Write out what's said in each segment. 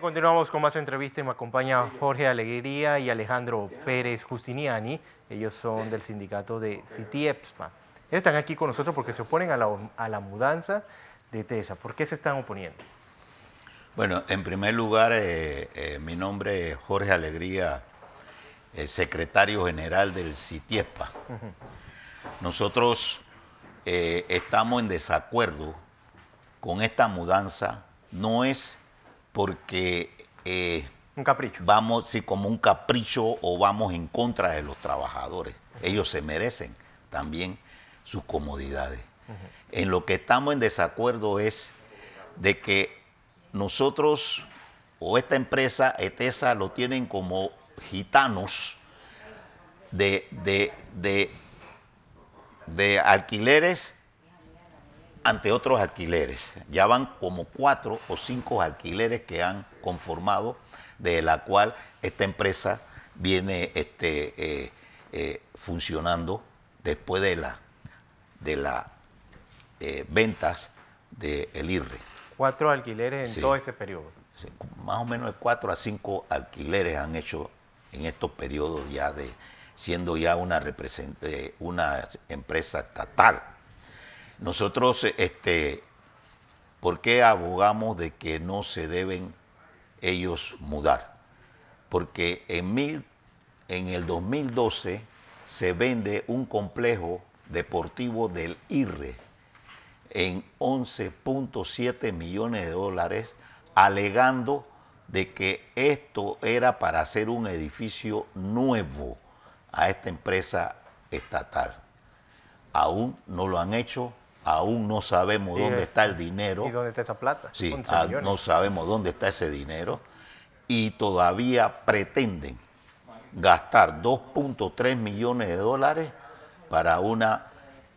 continuamos con más entrevistas y me acompaña Jorge Alegría y Alejandro Pérez Justiniani. Ellos son del sindicato de CITIEPSPA. están aquí con nosotros porque se oponen a la, mudanza de TESA. ¿Por qué se están oponiendo? Bueno, en primer lugar, eh, eh, mi nombre es Jorge Alegría, eh, secretario general del CITIEPSPA. Nosotros estamos en desacuerdo con esta mudanza. No es porque... Eh, un capricho. Vamos, si como un capricho o vamos en contra de los trabajadores. Ellos se merecen también sus comodidades. En lo que estamos en desacuerdo es de que nosotros o esta empresa, ETESA, lo tienen como gitanos de, de, de, de alquileres ante otros alquileres. Ya van como cuatro o cinco alquileres que han conformado, de la cual esta empresa viene este, eh, eh, funcionando después de las de eh, ventas del el IRRE. Cuatro alquileres en todo ese periodo. Más o menos cuatro a cinco alquileres han hecho en estos periodos ya de siendo ya una, una empresa estatal nosotros, este, ¿por qué abogamos de que no se deben ellos mudar? Porque en, mil, en el 2012 se vende un complejo deportivo del IRRE en 11.7 millones de dólares, alegando de que esto era para hacer un edificio nuevo a esta empresa estatal. Aún no lo han hecho aún no sabemos dónde está el dinero. ¿Y dónde está esa plata? Sí, ah, no sabemos dónde está ese dinero. Y todavía pretenden gastar 2.3 millones de dólares para una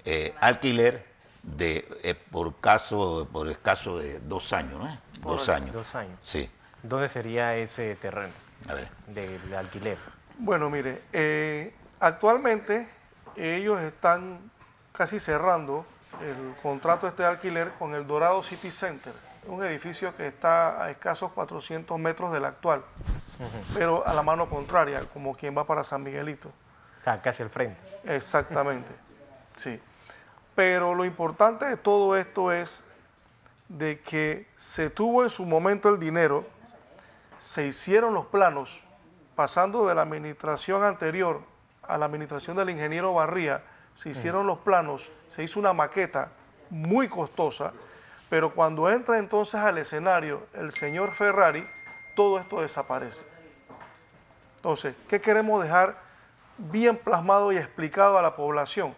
eh, alquiler de eh, por caso por el caso de dos años, ¿no? dos años. Dos años. Sí. ¿Dónde sería ese terreno a De, alquiler? Bueno, mire, eh, actualmente ellos están casi cerrando el contrato este alquiler con el Dorado City Center, un edificio que está a escasos 400 metros del actual, pero a la mano contraria, como quien va para San Miguelito. Está casi al frente. Exactamente, sí. Pero lo importante de todo esto es de que se tuvo en su momento el dinero, se hicieron los planos, pasando de la administración anterior a la administración del ingeniero Barría, se hicieron los planos, se hizo una maqueta muy costosa, pero cuando entra entonces al escenario el señor Ferrari, todo esto desaparece. Entonces, ¿qué queremos dejar bien plasmado y explicado a la población?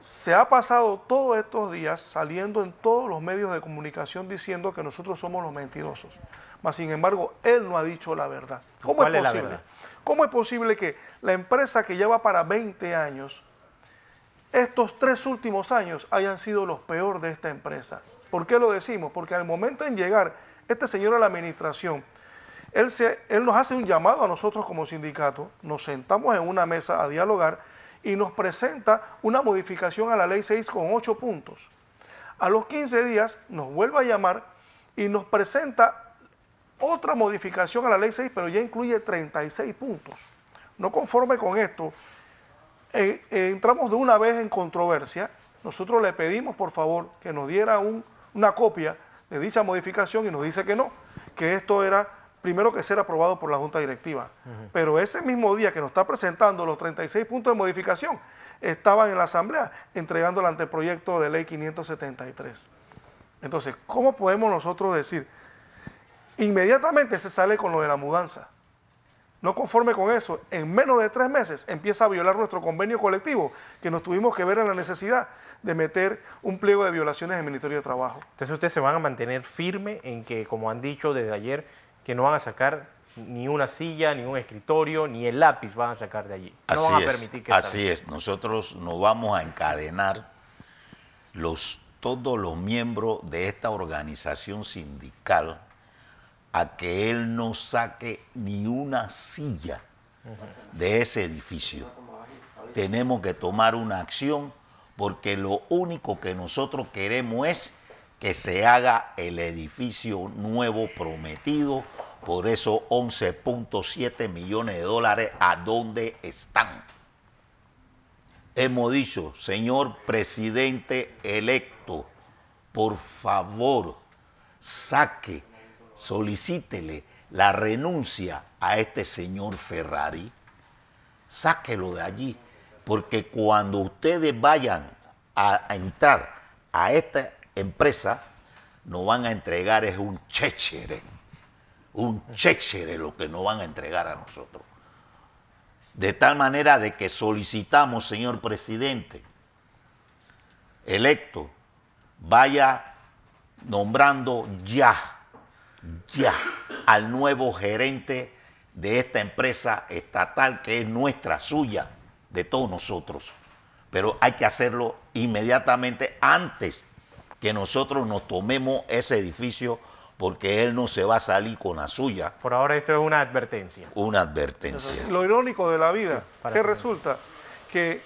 Se ha pasado todos estos días saliendo en todos los medios de comunicación diciendo que nosotros somos los mentirosos. Mas, sin embargo, él no ha dicho la verdad. ¿Cómo es posible? Es la verdad? ¿Cómo es posible que la empresa que lleva para 20 años, estos tres últimos años hayan sido los peores de esta empresa? ¿Por qué lo decimos? Porque al momento en llegar este señor a la administración, él, se, él nos hace un llamado a nosotros como sindicato, nos sentamos en una mesa a dialogar y nos presenta una modificación a la ley 6 con 8 puntos. A los 15 días nos vuelve a llamar y nos presenta otra modificación a la ley 6, pero ya incluye 36 puntos. No conforme con esto, eh, eh, entramos de una vez en controversia. Nosotros le pedimos, por favor, que nos diera una copia de dicha modificación y nos dice que no, que esto era primero que ser aprobado por la Junta Directiva. Pero ese mismo día que nos está presentando los 36 puntos de modificación, estaban en la Asamblea entregando el anteproyecto de ley 573. Entonces, ¿cómo podemos nosotros decir Inmediatamente se sale con lo de la mudanza. No conforme con eso, en menos de tres meses empieza a violar nuestro convenio colectivo, que nos tuvimos que ver en la necesidad de meter un pliego de violaciones en el Ministerio de Trabajo. Entonces ustedes se van a mantener firme en que, como han dicho desde ayer, que no van a sacar ni una silla, ni un escritorio, ni el lápiz van a sacar de allí. No así van a permitir que es, Así es, nosotros nos vamos a encadenar los, todos los miembros de esta organización sindical a que él no saque ni una silla de ese edificio. Tenemos que tomar una acción porque lo único que nosotros queremos es que se haga el edificio nuevo prometido por esos 11.7 millones de dólares a dónde están. Hemos dicho, señor presidente electo, por favor, saque solicítele la renuncia a este señor Ferrari, sáquelo de allí, porque cuando ustedes vayan a, entrar a esta empresa, no van a entregar es un chéchere, un chéchere lo que nos van a entregar a nosotros. De tal manera de que solicitamos, señor presidente, electo, vaya nombrando ya ya al nuevo gerente de esta empresa estatal que es nuestra, suya, de todos nosotros. Pero hay que hacerlo inmediatamente antes que nosotros nos tomemos ese edificio porque él no se va a salir con la suya. Por ahora esto es una advertencia. Una advertencia. lo irónico de la vida, es que resulta que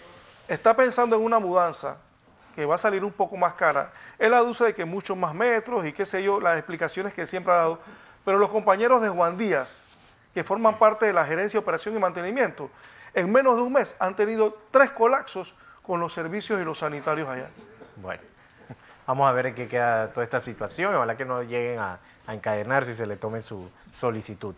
está pensando en una mudanza, que va a salir un poco más cara. Él aduce de que muchos más metros y qué sé yo, las explicaciones que siempre ha dado. Pero los compañeros de Juan Díaz, que forman parte de la gerencia de operación y mantenimiento, en menos de un mes han tenido tres colapsos con los servicios y los sanitarios allá. Bueno, vamos a ver en qué queda toda esta situación. Ojalá que no lleguen a, encadenarse encadenar si se le tome su solicitud.